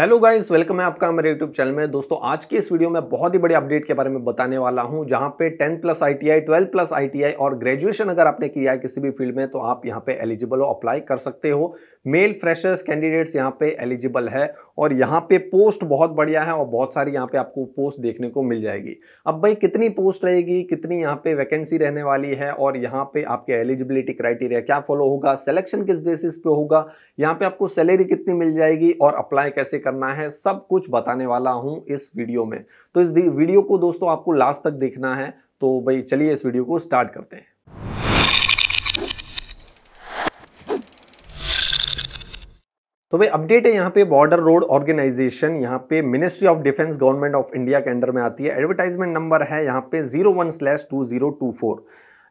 hello guys welcome है आपका हमारे यूट्यूब चैनल में दोस्तों आज की इस वीडियो में बहुत ही बड़ी अपडेट के बारे में बताने वाला हूं जहां पे 10 प्लस आईटीआई 12 प्लस आईटीआई और ग्रेजुएशन अगर आपने किया है किसी भी फील्ड में तो आप यहां पे एलिजिबल हो अप्लाई कर सकते हो मेल फ्रेशर्स कैंडिडेट्स यहां पे एलिजिबल है और यहाँ पे पोस्ट बहुत बढ़िया है और बहुत सारी यहाँ पे आपको पोस्ट देखने को मिल जाएगी अब भाई कितनी पोस्ट रहेगी कितनी यहाँ पे वैकेंसी रहने वाली है और यहाँ पे आपके एलिजिबिलिटी क्राइटेरिया क्या फॉलो होगा सिलेक्शन किस बेसिस पे होगा यहाँ पे आपको सैलरी कितनी मिल जाएगी और अप्लाई कैसे करना है सब कुछ बताने वाला हूँ इस वीडियो में तो इस वीडियो को दोस्तों आपको लास्ट तक देखना है तो भाई चलिए इस वीडियो को स्टार्ट करते हैं तो भाई अपडेट है यहाँ पे बॉर्डर रोड ऑर्गेनाइजेशन यहाँ पे ministry of defence government of India के अंडर में आती है एडवर्टाइजमेंट नंबर है यहाँ पे zero one slash two zero two four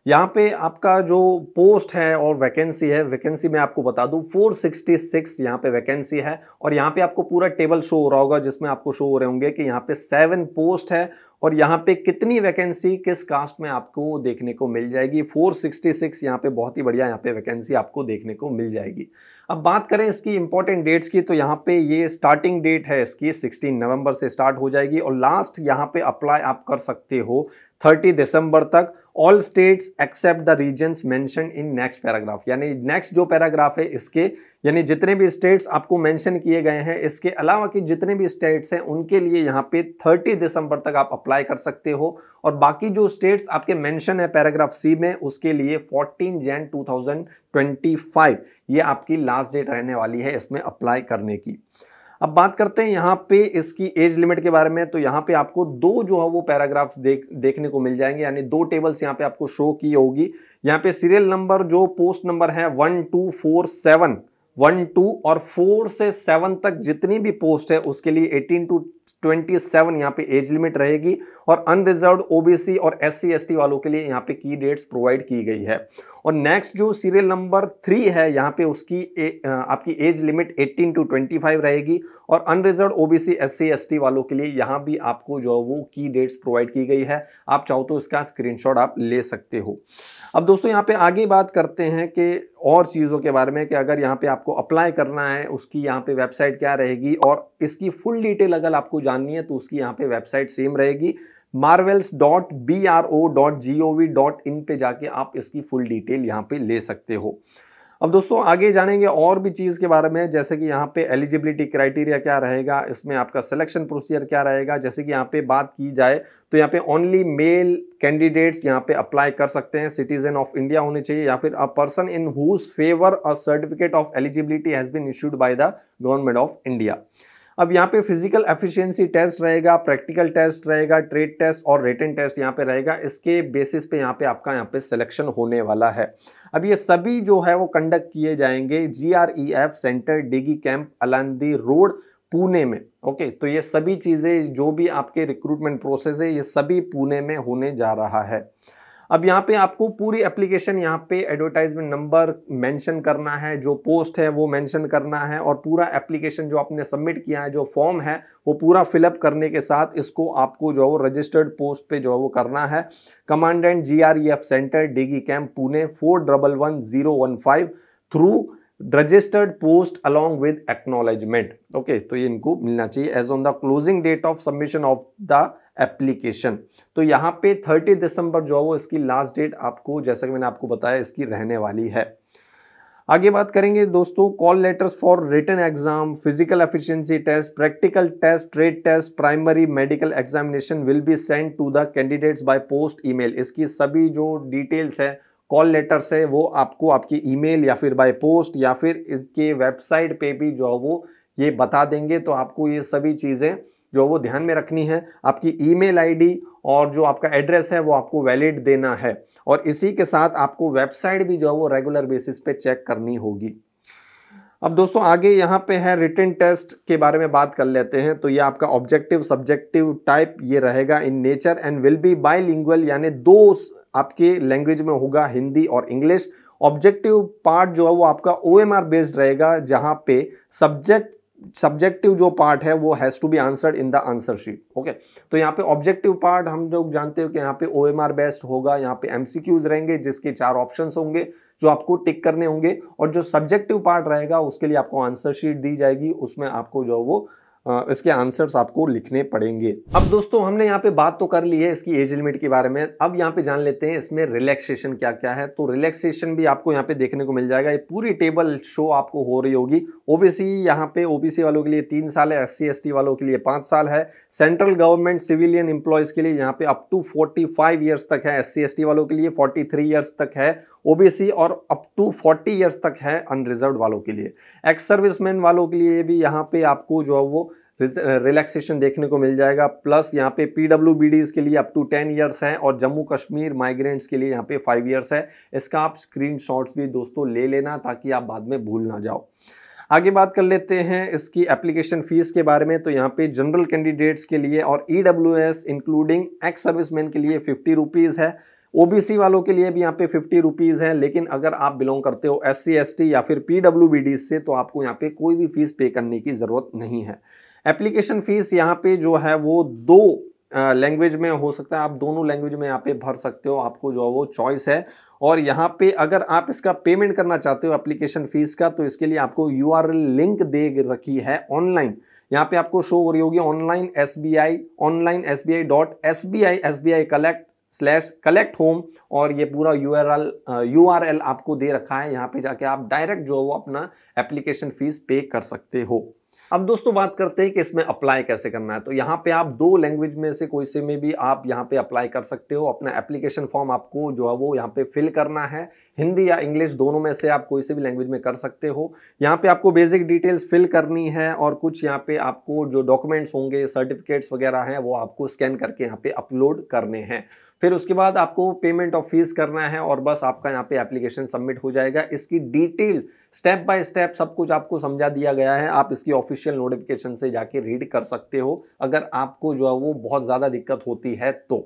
यहाँ पे आपका जो पोस्ट है और वैकेंसी है वैकेंसी मैं आपको बता दूँ 466 यहाँ पे वैकेंसी है और यहाँ पे आपको पूरा टेबल शो हो रहा होगा जिसमें आपको शो हो रहे होंगे कि यहाँ पे सेवन पोस्ट है और यहाँ पे कितनी वैकेंसी किस कास्ट में आपको देखने को मिल जाएगी 466 यहाँ पे बहुत ही बढ़िया यहाँ पे वैकेंसी आपको देखने को मिल जाएगी अब बात करें इसकी इंपॉर्टेंट डेट्स की तो यहाँ पे ये स्टार्टिंग डेट है इसकी 16 नवंबर से स्टार्ट हो जाएगी और लास्ट यहाँ पे अप्लाई आप कर सकते हो 30 दिसंबर तक all states except the regions mentioned in next paragraph यानी नेक्स्ट जो पैराग्राफ है इसके यानी जितने भी स्टेट्स आपको मेंशन किए गए हैं इसके अलावा कि जितने भी स्टेट्स हैं उनके लिए यहाँ पे 30 दिसंबर तक आप अप्लाई कर सकते हो और बाकी जो स्टेट्स आपके मेंशन है पैराग्राफ सी में उसके लिए 14 जैन 2025 ये आपकी लास्ट डेट रहने वाली है इसमें अप्लाई करने की अब बात करते हैं यहाँ पे इसकी एज लिमिट के बारे में तो यहाँ पे आपको दो जो है वो पैराग्राफ देख देखने को मिल जाएंगे यानी दो टेबल्स यहाँ पे आपको शो की होगी यहाँ पे सीरियल नंबर जो पोस्ट नंबर है one two four seven one two और फोर से सेवन तक जितनी भी पोस्ट है उसके लिए एटीन टू ट्वेंटी सेवन यहाँ पे एज लिमिट रहेगी और अनरिजर्व ओबीसी और एस सी वालों के लिए यहाँ पे की डेट्स प्रोवाइड की गई है और नेक्स्ट जो सीरियल नंबर थ्री है यहाँ पे उसकी ए, आपकी एज लिमिट 18 टू 25 रहेगी और अनरिजर्व ओबीसी एससी एसटी वालों के लिए यहाँ भी आपको जो है वो की डेट्स प्रोवाइड की गई है आप चाहो तो इसका स्क्रीनशॉट आप ले सकते हो अब दोस्तों यहाँ पे आगे बात करते हैं कि और चीज़ों के बारे में कि अगर यहाँ पे आपको अप्लाई करना है उसकी यहाँ पे वेबसाइट क्या रहेगी और इसकी फुल डिटेल अगर आपको जाननी है तो उसकी यहाँ पे वेबसाइट सेम रहेगी marvels dot B R O dot G O V dot in पर जाके आप इसकी फुल डिटेल यहाँ पे ले सकते हो अब दोस्तों आगे जानेंगे और भी चीज़ के बारे में जैसे कि यहाँ पे एलिजिबिलिटी क्राइटेरिया क्या रहेगा इसमें आपका सिलेक्शन प्रोसीजर क्या रहेगा जैसे कि यहाँ पे बात की जाए तो यहाँ पे ओनली मेल कैंडिडेट्स यहाँ पे अप्लाई कर सकते हैं सिटीजन ऑफ इंडिया होने चाहिए या फिर a person in whose favour a certificate of eligibility has been issued by the government of India अब यहाँ पे फिजिकल एफिशिएंसी टेस्ट रहेगा प्रैक्टिकल टेस्ट रहेगा ट्रेड टेस्ट और रिटर्न टेस्ट यहाँ पे रहेगा इसके बेसिस पे यहाँ पे आपका यहाँ पे सिलेक्शन होने वाला है अब ये सभी जो है वो कंडक्ट किए जाएंगे G centre Dighi camp Alandi road Pune में ओके तो ये सभी चीज़ें जो भी आपके रिक्रूटमेंट प्रोसेस है ये सभी पुणे में होने जा रहा है अब यहाँ पे आपको पूरी एप्लीकेशन यहाँ पे एडवर्टाइजमेंट नंबर मेंशन करना है जो पोस्ट है वो मेंशन करना है और पूरा एप्लीकेशन जो आपने सबमिट किया है जो फॉर्म है वो पूरा फिलअप करने के साथ इसको आपको जो है वो रजिस्टर्ड पोस्ट पे जो है वो करना है commandant G R E F centre Dighi camp Pune four one zero one five through registered post along with acknowledgement okay तो ये इनको मिलना चाहिए as on the closing date of submission of the application तो यहाँ पे 30 दिसंबर जो है वो इसकी लास्ट डेट आपको जैसा कि मैंने आपको बताया इसकी रहने वाली है आगे बात करेंगे दोस्तों call letters for written exam physical efficiency test practical test trade test primary medical examination will be send to the candidates by post email इसकी सभी जो डिटेल्स है कॉल लेटर से वो आपको आपकी ईमेल या फिर बाय पोस्ट या फिर इसके वेबसाइट पे भी जो है वो ये बता देंगे तो आपको ये सभी चीज़ें जो वो ध्यान में रखनी है आपकी ईमेल आईडी और जो आपका एड्रेस है वो आपको वैलिड देना है और इसी के साथ आपको वेबसाइट भी जो है वो रेगुलर बेसिस पे चेक करनी होगी अब दोस्तों आगे यहाँ पे है रिटर्न टेस्ट के बारे में बात कर लेते हैं तो ये आपका ऑब्जेक्टिव सब्जेक्टिव टाइप ये रहेगा in nature and will be by यानी दो आपके लैंग्वेज में होगा हिंदी और इंग्लिश ऑब्जेक्टिव पार्ट जो है वो आपका ओ एम आर बेस्ड रहेगा जहाँ पे सब्जेक्ट सब्जेक्टिव जो पार्ट है वो has to be answered in the answer sheet okay तो यहाँ पे ऑब्जेक्टिव पार्ट हम लोग जानते हो कि यहाँ पे ओ एम आर बेस्ड होगा यहाँ पे एम सी क्यूज रहेंगे जिसके चार ऑप्शन होंगे जो आपको टिक करने होंगे और जो सब्जेक्टिव पार्ट रहेगा उसके लिए आपको आंसर शीट दी जाएगी उसमें आपको जो वो इसके आंसर्स आपको लिखने पड़ेंगे अब दोस्तों हमने यहाँ पे बात तो कर ली है इसकी एज लिमिट के बारे में अब यहाँ पे जान लेते हैं इसमें रिलैक्सेशन क्या क्या है तो रिलैक्सेशन भी आपको यहाँ पे देखने को मिल जाएगा ये पूरी टेबल शो आपको हो रही होगी ओबीसी यहाँ पे ओबीसी वालों के लिए तीन साल है एस सी वालों के लिए पाँच साल है सेंट्रल गवर्नमेंट सिविलियन एम्प्लॉयज़ के लिए यहाँ पे up to forty five years तक है एस सी वालों के लिए फोर्टी थ्री ईयर्स तक है ओबीसी और अप टू 40 इयर्स तक है अनरिजर्व वालों के लिए एक्स सर्विसमैन वालों के लिए भी यहाँ पे आपको जो है वो रिलैक्सेशन देखने को मिल जाएगा प्लस यहाँ पे पी डब्ल्यू बी डीज के लिए अप टू टेन ईयर्स हैं और जम्मू कश्मीर माइग्रेंट्स के लिए यहाँ पे फाइव ईयर्स है इसका आप स्क्रीन भी दोस्तों ले लेना ताकि आप बाद में भूल ना जाओ आगे बात कर लेते हैं इसकी एप्लीकेशन फ़ीस के बारे में तो यहाँ पे जनरल कैंडिडेट्स के लिए और E W S including ex serviceman के लिए फिफ्टी रुपीज़ है ओबीसी वालों के लिए भी यहाँ पे फिफ्टी रुपीज़ है लेकिन अगर आप बिलोंग करते हो एस सी या फिर पी से तो आपको यहाँ पे कोई भी फीस पे करने की ज़रूरत नहीं है एप्लीकेशन फ़ीस यहाँ पे जो है वो दो लैंग्वेज में हो सकता है आप दोनों लैंग्वेज में यहाँ पे भर सकते हो आपको जो है वो चॉइस है और यहाँ पे अगर आप इसका पेमेंट करना चाहते हो एप्लीकेशन फ़ीस का तो इसके लिए आपको यू लिंक दे रखी है ऑनलाइन यहाँ पे आपको शो हो रही होगी online S B I online S B I dot S B I S B I collect slash collect home और ये पूरा U R L U R L आपको दे रखा है यहाँ पे जाके आप डायरेक्ट जो है वो अपना एप्लीकेशन फीस पे कर सकते हो अब दोस्तों बात करते हैं कि इसमें अप्लाई कैसे करना है तो यहाँ पे आप दो लैंग्वेज में से कोई से में भी आप यहाँ पे अप्लाई कर सकते हो अपना एप्लीकेशन फॉर्म आपको जो है वो यहाँ पे फिल करना है हिंदी या इंग्लिश दोनों में से आप कोई से भी लैंग्वेज में कर सकते हो यहाँ पे आपको बेसिक डिटेल्स फिल करनी है और कुछ यहाँ पे आपको जो डॉक्यूमेंट्स होंगे सर्टिफिकेट्स वगैरह हैं वो आपको स्कैन करके यहाँ पे अपलोड करने हैं फिर उसके बाद आपको पेमेंट ऑफ फीस करना है और बस आपका यहाँ पे एप्लीकेशन सबमिट हो जाएगा इसकी डिटेल स्टेप बाय स्टेप सब कुछ आपको समझा दिया गया है आप इसकी ऑफिशियल नोटिफिकेशन से जाके रीड कर सकते हो अगर आपको जो है वो बहुत ज़्यादा दिक्कत होती है तो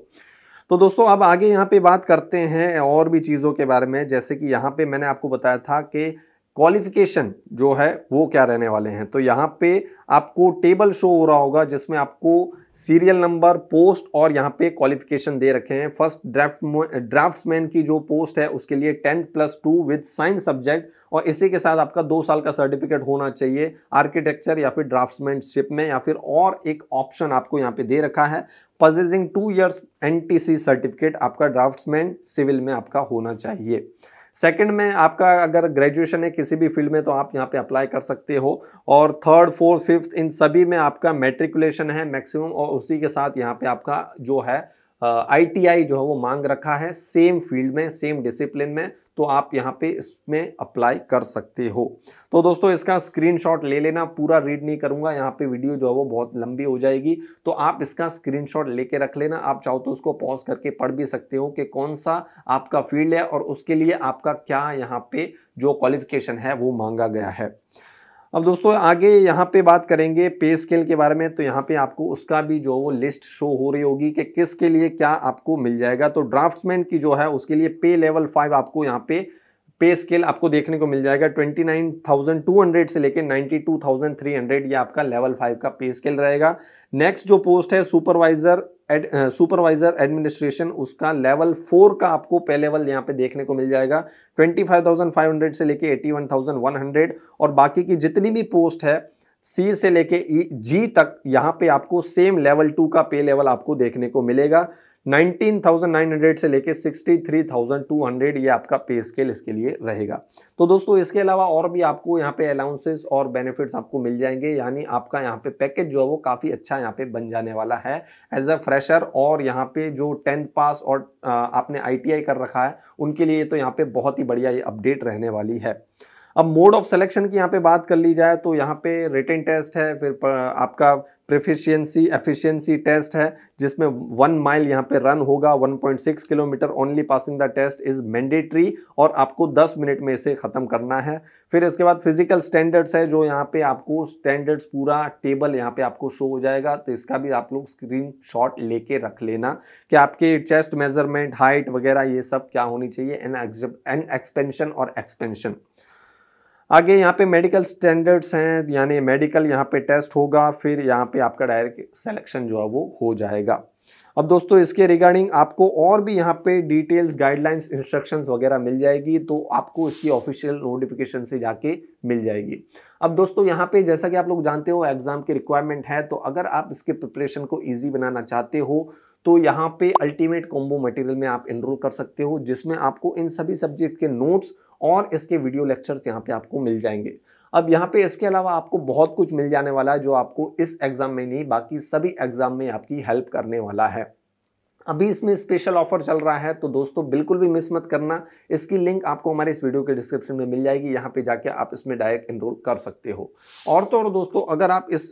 तो दोस्तों अब आगे यहाँ पे बात करते हैं और भी चीज़ों के बारे में जैसे कि यहाँ पे मैंने आपको बताया था कि क्वालिफिकेशन जो है वो क्या रहने वाले हैं तो यहाँ पे आपको टेबल शो हो रहा होगा जिसमें आपको सीरियल नंबर पोस्ट और यहाँ पे क्वालिफिकेशन दे रखे हैं फर्स्ट ड्राफ्ट ड्राफ्ट्समैन की जो पोस्ट है उसके लिए tenth plus two with science subject और इसी के साथ आपका दो साल का सर्टिफिकेट होना चाहिए आर्किटेक्चर या फिर ड्राफ्ट्समैनशिप में या फिर और एक ऑप्शन आपको यहाँ पे दे रखा है possessing two years an certificate आपका ड्राफ्ट्समैन सिविल में आपका होना चाहिए सेकंड में आपका अगर ग्रेजुएशन है किसी भी फील्ड में तो आप यहाँ पे अप्लाई कर सकते हो और थर्ड फोर्थ फिफ्थ इन सभी में आपका मेट्रिकुलेशन है मैक्सिमम और उसी के साथ यहाँ पे आपका जो है आईटीआई जो है वो मांग रखा है सेम फील्ड में सेम डिसिप्लिन में तो आप यहाँ पे इसमें अप्लाई कर सकते हो तो दोस्तों इसका स्क्रीनशॉट ले लेना पूरा रीड नहीं करूँगा यहाँ पे वीडियो जो है वो बहुत लंबी हो जाएगी तो आप इसका स्क्रीनशॉट लेके रख लेना आप चाहो तो उसको पॉज करके पढ़ भी सकते हो कि कौन सा आपका फील्ड है और उसके लिए आपका क्या यहाँ पे जो क्वालिफिकेशन है वो मांगा गया है अब दोस्तों आगे यहाँ पे बात करेंगे पे स्केल के बारे में तो यहाँ पे आपको उसका भी जो वो लिस्ट शो हो रही होगी कि किसके लिए क्या आपको मिल जाएगा तो ड्राफ्ट्समैन की जो है उसके लिए पे लेवल फाइव आपको यहाँ पे पे स्केल आपको देखने को मिल जाएगा 29,200 से लेकर 92,300 ये आपका लेवल फाइव का पे स्केल रहेगा नेक्स्ट जो पोस्ट है सुपरवाइजर सुपरवाइजर एडमिनिस्ट्रेशन उसका लेवल फोर का आपको पे लेवल यहाँ पे देखने को मिल जाएगा 25,500 से लेके 81,100 और बाकी की जितनी भी पोस्ट है सी से लेके जी e, तक यहाँ पे आपको सेम लेवल टू का पे लेवल आपको देखने को मिलेगा 19,900 से लेके 63,200 ये आपका पे स्केल इसके लिए रहेगा तो दोस्तों इसके अलावा और भी आपको यहाँ पे अलाउंसेस और बेनिफिट्स आपको मिल जाएंगे यानी आपका यहाँ पे पैकेज जो है वो काफ़ी अच्छा यहाँ पे बन जाने वाला है एज अ फ्रेशर और यहाँ पे जो टेंथ पास और आपने आई कर रखा है उनके लिए तो यहाँ पे बहुत ही बढ़िया ये अपडेट रहने वाली है अब मोड ऑफ सिलेक्शन की यहाँ पे बात कर ली जाए तो यहाँ पे रिटर्न टेस्ट है फिर आपका प्रिफिशियंसी एफिशिएंसी टेस्ट है जिसमें वन माइल यहाँ पे रन होगा 1.6 kilometre only passing the test is mandatory और आपको 10 मिनट में इसे ख़त्म करना है फिर इसके बाद फिजिकल स्टैंडर्ड्स है जो यहाँ पे आपको स्टैंडर्ड्स पूरा टेबल यहाँ पे आपको शो हो जाएगा तो इसका भी आप लोग स्क्रीन शॉट लेके रख लेना कि आपके चेस्ट मेजरमेंट हाइट वगैरह ये सब क्या होनी चाहिए एन एक्सपेंशन और एक्सपेंशन आगे यहाँ पे मेडिकल स्टैंडर्ड्स हैं यानी मेडिकल यहाँ पे टेस्ट होगा फिर यहाँ पे आपका डायरेक्ट सेलेक्शन जो है वो हो जाएगा अब दोस्तों इसके रिगार्डिंग आपको और भी यहाँ पे डिटेल्स गाइडलाइंस इंस्ट्रक्शंस वगैरह मिल जाएगी तो आपको इसकी ऑफिशियल नोटिफिकेशन से जाके मिल जाएगी अब दोस्तों यहाँ पे जैसा कि आप लोग जानते हो एग्ज़ाम की रिक्वायरमेंट है तो अगर आप इसके प्रिपरेशन को ईजी बनाना चाहते हो तो यहाँ पे अल्टीमेट कॉम्बो मटेरियल में आप इनरोल कर सकते हो जिसमें आपको इन सभी सब्जेक्ट के नोट्स और इसके वीडियो लेक्चर्स यहाँ पे आपको मिल जाएंगे अब यहाँ पे इसके अलावा आपको बहुत कुछ मिल जाने वाला है जो आपको इस एग्ज़ाम में नहीं बाकी सभी एग्ज़ाम में आपकी हेल्प करने वाला है अभी इसमें स्पेशल ऑफर चल रहा है तो दोस्तों बिल्कुल भी मिस मत करना इसकी लिंक आपको हमारे इस वीडियो के डिस्क्रिप्शन में मिल जाएगी यहाँ पे जाके आप इसमें डायरेक्ट इनरोल कर सकते हो और तो और दोस्तों अगर आप इस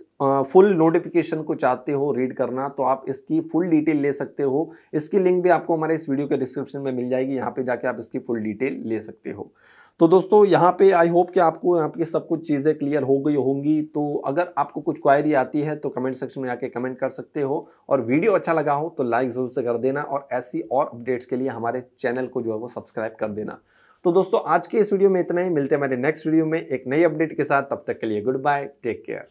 फुल नोटिफिकेशन को चाहते हो रीड करना तो आप इसकी फुल डिटेल ले सकते हो इसकी लिंक भी आपको हमारे इस वीडियो के डिस्क्रिप्शन में मिल जाएगी यहाँ पे जाके आप इसकी फुल डिटेल ले सकते हो तो दोस्तों यहाँ पे आई होप कि आपको यहाँ पे सब कुछ चीज़ें क्लियर हो गई होंगी तो अगर आपको कुछ क्वायरी आती है तो कमेंट सेक्शन में आके कमेंट कर सकते हो और वीडियो अच्छा लगा हो तो लाइक ज़रूर से कर देना और ऐसी और अपडेट्स के लिए हमारे चैनल को जो है वो सब्सक्राइब कर देना तो दोस्तों आज के इस वीडियो में इतना ही मिलते हैं मेरे नेक्स्ट वीडियो में एक नई अपडेट के साथ तब तक के लिए गुड बाय टेक केयर